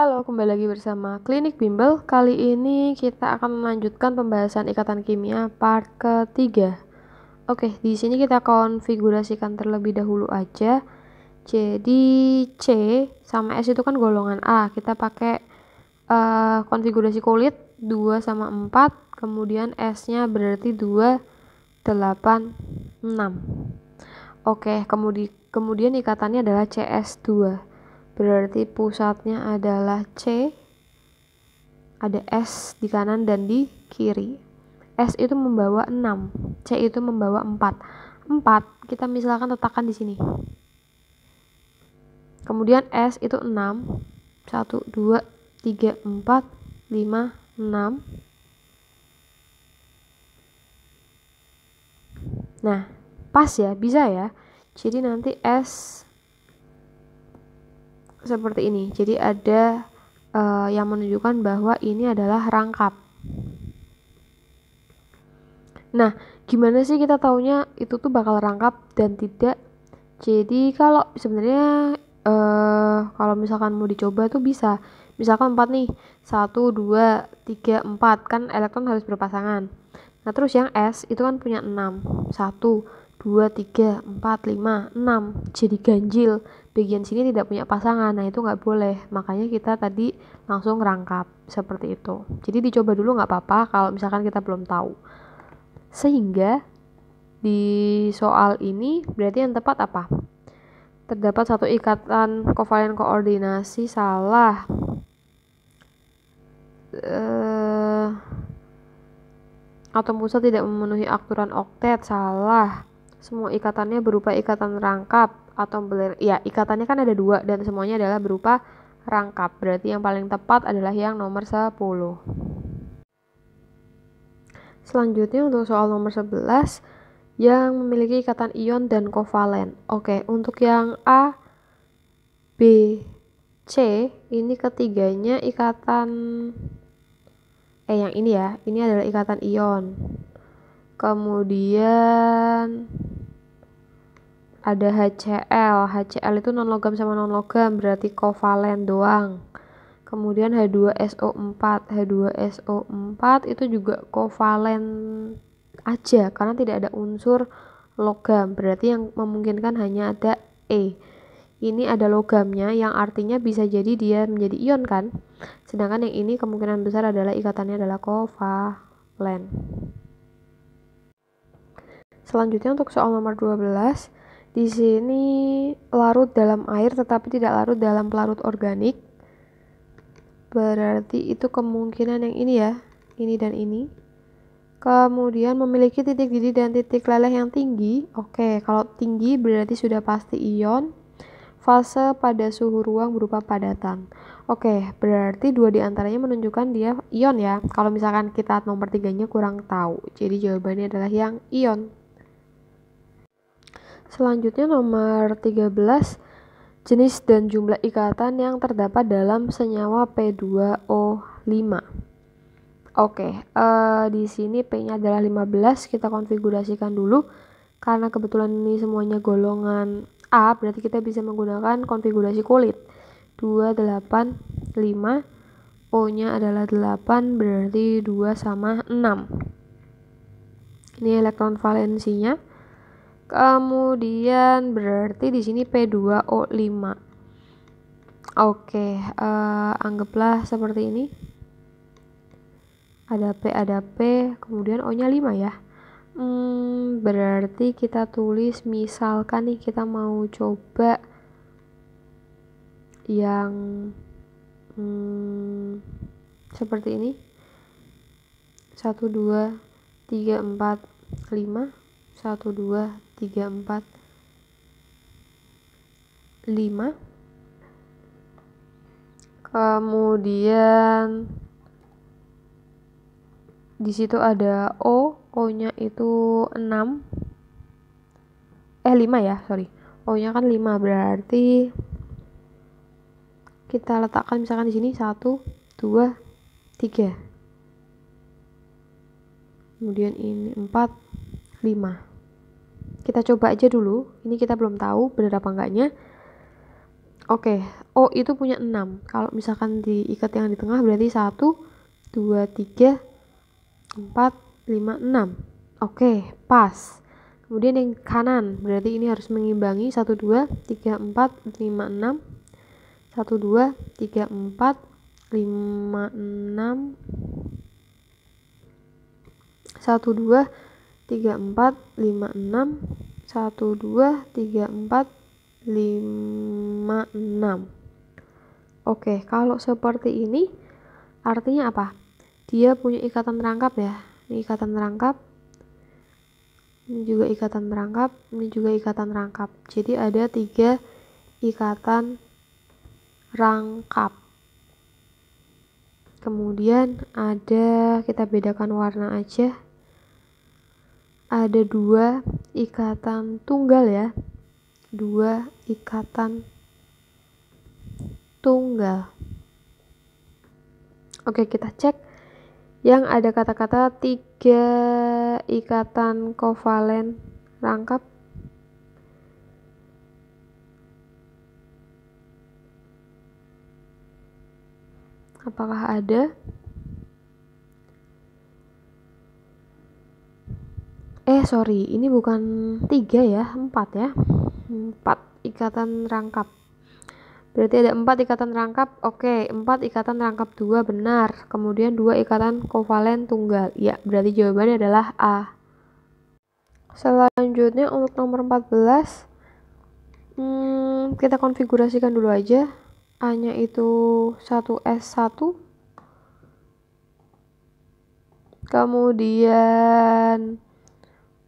Halo, kembali lagi bersama Klinik Bimbel. Kali ini kita akan melanjutkan pembahasan ikatan kimia part ketiga. Oke, di sini kita konfigurasikan terlebih dahulu aja. Jadi C sama S itu kan golongan A. Kita pakai uh, konfigurasi kulit 2 sama 4, kemudian S-nya berarti 2 8 6. Oke, kemudian kemudian ikatannya adalah CS2 berarti pusatnya adalah C ada S di kanan dan di kiri S itu membawa 6 C itu membawa 4 4 kita misalkan letakkan di sini kemudian S itu 6 1, 2, 3, 4 5, 6 Nah, pas ya, bisa ya. Jadi nanti S seperti ini. Jadi ada uh, yang menunjukkan bahwa ini adalah rangkap. Nah, gimana sih kita taunya itu tuh bakal rangkap dan tidak? Jadi kalau sebenarnya uh, kalau misalkan mau dicoba tuh bisa. Misalkan 4 nih, 1, 2, 3, 4, kan elektron harus berpasangan. Nah terus yang S itu kan punya 6, 1, 2, 3, 4, 5, 6, jadi ganjil bagian sini tidak punya pasangan nah itu nggak boleh makanya kita tadi langsung rangkap seperti itu jadi dicoba dulu nggak apa-apa kalau misalkan kita belum tahu sehingga di soal ini berarti yang tepat apa terdapat satu ikatan kovalen koordinasi salah uh, atom pusat tidak memenuhi aturan oktet salah semua ikatannya berupa ikatan rangkap atau ya ikatannya kan ada dua dan semuanya adalah berupa rangkap. Berarti yang paling tepat adalah yang nomor 10. Selanjutnya untuk soal nomor 11 yang memiliki ikatan ion dan kovalen. Oke, untuk yang A, B, C ini ketiganya ikatan eh yang ini ya, ini adalah ikatan ion. Kemudian ada HCl HCl itu non logam sama non logam berarti kovalen doang kemudian H2SO4 H2SO4 itu juga kovalen aja karena tidak ada unsur logam berarti yang memungkinkan hanya ada E ini ada logamnya yang artinya bisa jadi dia menjadi ion kan sedangkan yang ini kemungkinan besar adalah ikatannya adalah kovalen selanjutnya untuk soal nomor 12 di sini larut dalam air tetapi tidak larut dalam pelarut organik. Berarti itu kemungkinan yang ini ya, ini dan ini. Kemudian memiliki titik didih dan titik leleh yang tinggi. Oke, kalau tinggi berarti sudah pasti ion. Fase pada suhu ruang berupa padatan. Oke, berarti dua di antaranya menunjukkan dia ion ya. Kalau misalkan kita nomor tiganya kurang tahu. Jadi jawabannya adalah yang ion. Selanjutnya nomor 13 jenis dan jumlah ikatan yang terdapat dalam senyawa P2O5. Oke, uh, di sini P-nya adalah 15, kita konfigurasikan dulu. Karena kebetulan ini semuanya golongan A, berarti kita bisa menggunakan konfigurasi kulit. 2, 8, 5, O-nya adalah 8, berarti 2 sama 6. Ini elektron valensinya Kemudian berarti di sini P2O5. Oke, uh, anggaplah seperti ini. Ada P, ada P, kemudian O-nya 5 ya. Hmm, berarti kita tulis misalkan nih kita mau coba yang hmm, seperti ini 1 2 3 4 5 1 2 tiga empat lima kemudian di situ ada O O nya itu 6 eh 5 ya sorry O nya kan 5 berarti kita letakkan misalkan di sini 1 2 3 kemudian ini 4 5 kita coba aja dulu. Ini kita belum tahu bener apa enggaknya. Oke, O oh, itu punya 6. Kalau misalkan diikat yang di tengah berarti 1 2 3 4 5 6. Oke, pas. Kemudian yang kanan, berarti ini harus mengimbangi 1 2 3 4 5 6 1 2 3 4 5 6 1 2 3, 4, dua tiga empat lima enam Oke kalau seperti ini artinya apa dia punya ikatan rangkap ya ini ikatan rangkap ini juga ikatan rangkap ini juga ikatan rangkap jadi ada tiga ikatan rangkap kemudian ada kita bedakan warna aja ada dua ikatan tunggal ya dua ikatan tunggal oke kita cek yang ada kata-kata tiga ikatan kovalen rangkap apakah ada sorry ini bukan tiga ya empat ya empat ikatan rangkap berarti ada empat ikatan rangkap oke empat ikatan rangkap dua benar kemudian dua ikatan kovalen tunggal ya berarti jawabannya adalah A selanjutnya untuk nomor 14 hmm, kita konfigurasikan dulu aja A nya itu 1S1 kemudian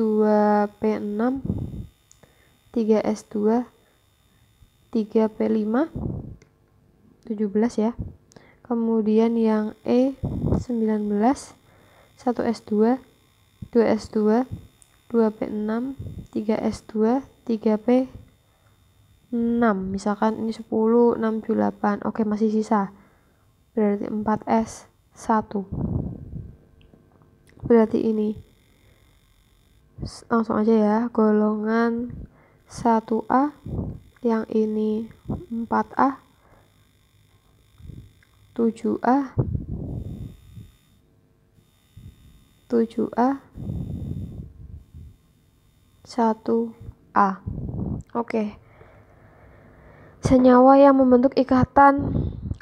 2P6 3S2 3P5 17 ya kemudian yang E19 1S2 2S2 2P6 3S2 3P 6 misalkan ini 10 6 8 oke masih sisa berarti 4S 1 berarti ini langsung aja ya golongan 1A yang ini 4A 7A 7A 1A oke senyawa yang membentuk ikatan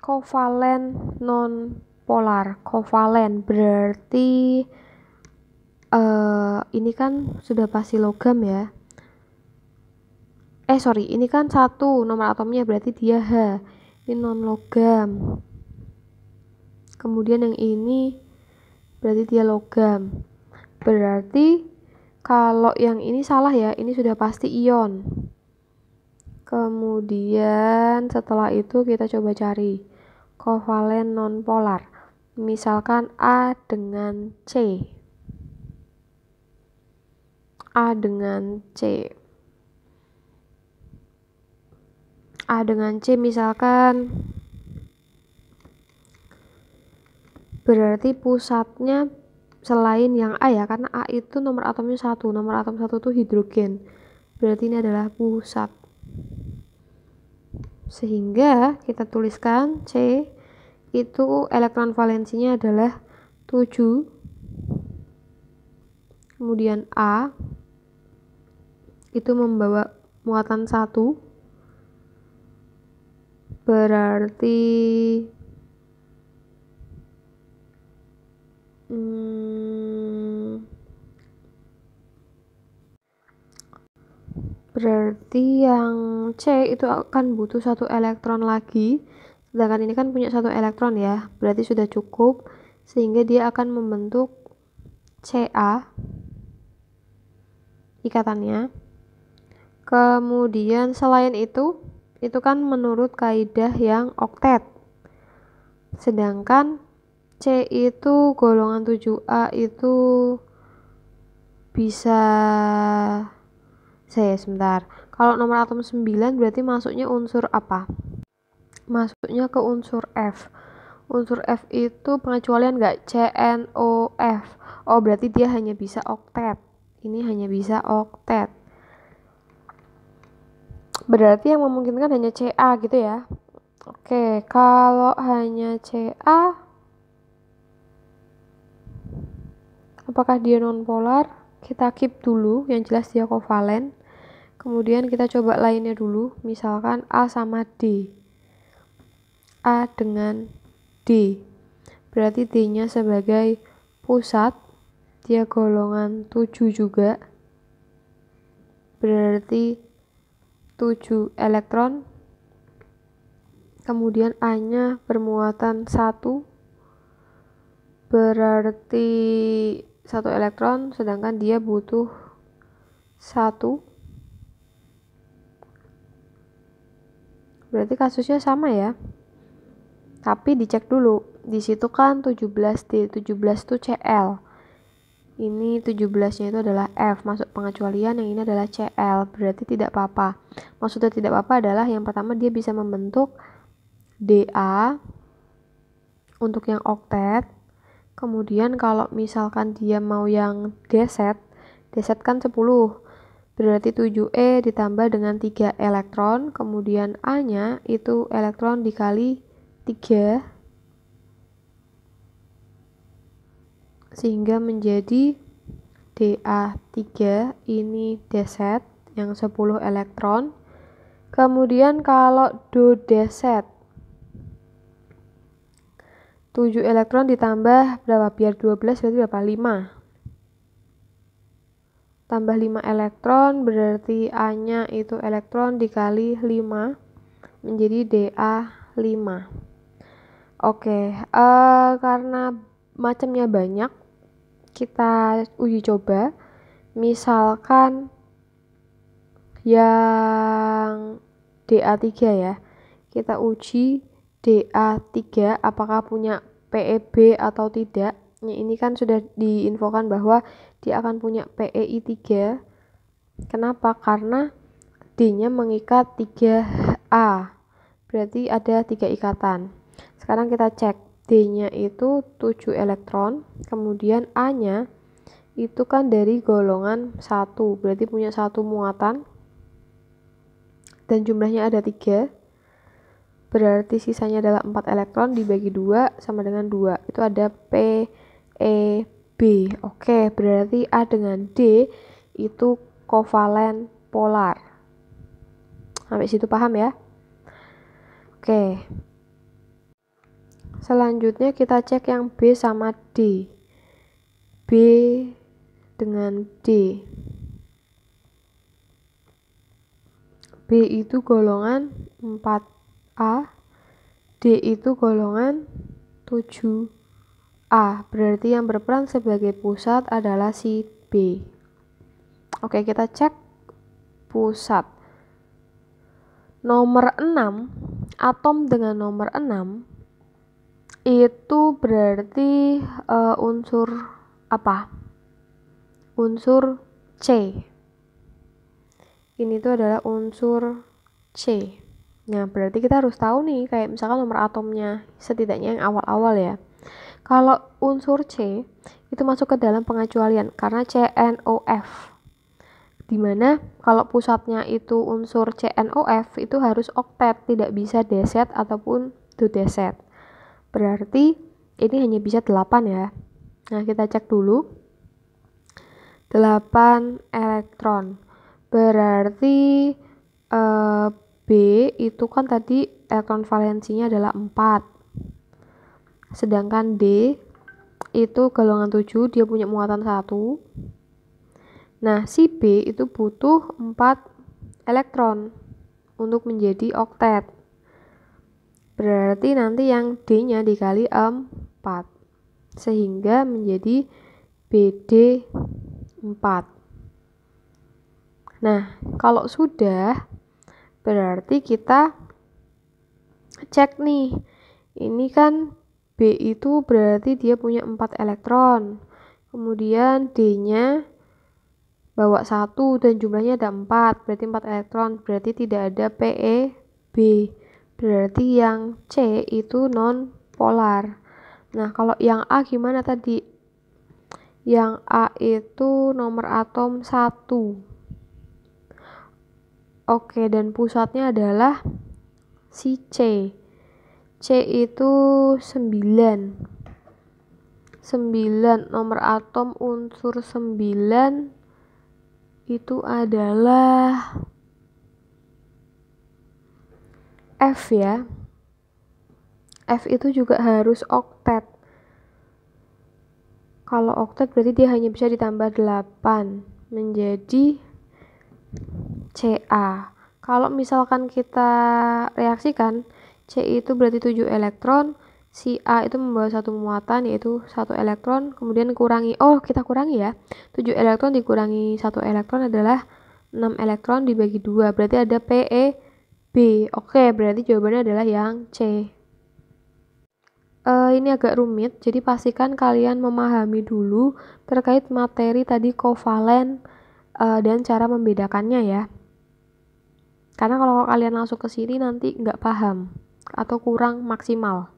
kovalen non polar kovalen berarti uh, ini kan sudah pasti logam ya eh sorry ini kan satu nomor atomnya berarti dia H ini non logam kemudian yang ini berarti dia logam berarti kalau yang ini salah ya ini sudah pasti ion kemudian setelah itu kita coba cari kovalen nonpolar misalkan A dengan C A dengan C. A dengan C misalkan berarti pusatnya selain yang A ya karena A itu nomor atomnya satu nomor atom satu itu hidrogen berarti ini adalah pusat sehingga kita tuliskan C itu elektron valensinya adalah 7 kemudian A itu membawa muatan satu berarti hmm, berarti yang C itu akan butuh satu elektron lagi sedangkan ini kan punya satu elektron ya berarti sudah cukup sehingga dia akan membentuk CA ikatannya Kemudian selain itu, itu kan menurut kaidah yang oktet. Sedangkan C itu golongan 7A itu bisa saya sebentar. Kalau nomor atom 9 berarti masuknya unsur apa? Masuknya ke unsur F. Unsur F itu pengecualian nggak CNOF. Oh, berarti dia hanya bisa oktet. Ini hanya bisa oktet berarti yang memungkinkan hanya CA gitu ya oke kalau hanya CA apakah dia nonpolar kita keep dulu yang jelas dia kovalen kemudian kita coba lainnya dulu misalkan A sama D A dengan D berarti D nya sebagai pusat dia golongan 7 juga berarti 7 elektron kemudian A-nya bermuatan 1 berarti 1 elektron sedangkan dia butuh 1 berarti kasusnya sama ya tapi dicek dulu di situ kan 17 di 17 itu Cl ini 17-nya itu adalah F, masuk pengecualian, yang ini adalah CL, berarti tidak apa-apa. Maksudnya tidak apa-apa adalah yang pertama dia bisa membentuk DA untuk yang oktet, kemudian kalau misalkan dia mau yang deset, deset kan 10, berarti 7E ditambah dengan 3 elektron, kemudian A-nya itu elektron dikali 3, sehingga menjadi Da3 ini deset yang 10 elektron. Kemudian kalau deset 7 elektron ditambah berapa? Biar 12 berarti berapa? 5. Tambah 5 elektron berarti A-nya itu elektron dikali 5 menjadi Da5. Oke, uh, karena macamnya banyak, kita uji coba misalkan yang DA3 ya kita uji DA3 apakah punya PEB atau tidak ini kan sudah diinfokan bahwa dia akan punya PEI 3 kenapa? karena D-nya mengikat 3A berarti ada tiga ikatan sekarang kita cek D-nya itu 7 elektron, kemudian A-nya itu kan dari golongan 1, berarti punya satu muatan, dan jumlahnya ada 3, berarti sisanya adalah 4 elektron dibagi 2 sama dengan 2, itu ada P, E, B. Oke, berarti A dengan D itu kovalen polar. Sampai situ paham ya? Oke, Selanjutnya kita cek yang B sama D. B dengan D. B itu golongan 4A, D itu golongan 7A. Berarti yang berperan sebagai pusat adalah si B. Oke, kita cek pusat. Nomor 6, atom dengan nomor 6 itu berarti uh, unsur apa? Unsur C. Ini tuh adalah unsur C. Nah, berarti kita harus tahu nih kayak misalkan nomor atomnya setidaknya yang awal-awal ya. Kalau unsur C itu masuk ke dalam pengecualian karena CNOF. Dimana kalau pusatnya itu unsur CNOF itu harus oktet, tidak bisa deset ataupun dudeset. Berarti ini hanya bisa 8 ya. Nah, kita cek dulu. 8 elektron. Berarti eh, B itu kan tadi elektron valensinya adalah 4. Sedangkan D itu golongan 7, dia punya muatan 1. Nah, si B itu butuh 4 elektron untuk menjadi oktet. Berarti nanti yang D-nya dikali 4 sehingga menjadi BD 4. Nah, kalau sudah berarti kita cek nih. Ini kan B itu berarti dia punya 4 elektron. Kemudian D-nya bawa 1 dan jumlahnya ada 4, berarti 4 elektron, berarti tidak ada PEB. Berarti yang C itu non polar. Nah, kalau yang A gimana tadi? Yang A itu nomor atom 1. Oke, dan pusatnya adalah si C. C itu 9. 9 nomor atom unsur 9 itu adalah F ya. F itu juga harus oktet. Kalau oktet berarti dia hanya bisa ditambah 8 menjadi Ca. Kalau misalkan kita reaksikan, C itu berarti 7 elektron, si A itu membawa satu muatan yaitu satu elektron, kemudian kurangi, oh kita kurangi ya, 7 elektron dikurangi satu elektron adalah 6 elektron dibagi dua berarti ada PE B. Oke, berarti jawabannya adalah yang C. Uh, ini agak rumit, jadi pastikan kalian memahami dulu terkait materi tadi kovalen uh, dan cara membedakannya ya. Karena kalau kalian langsung ke sini nanti nggak paham atau kurang maksimal.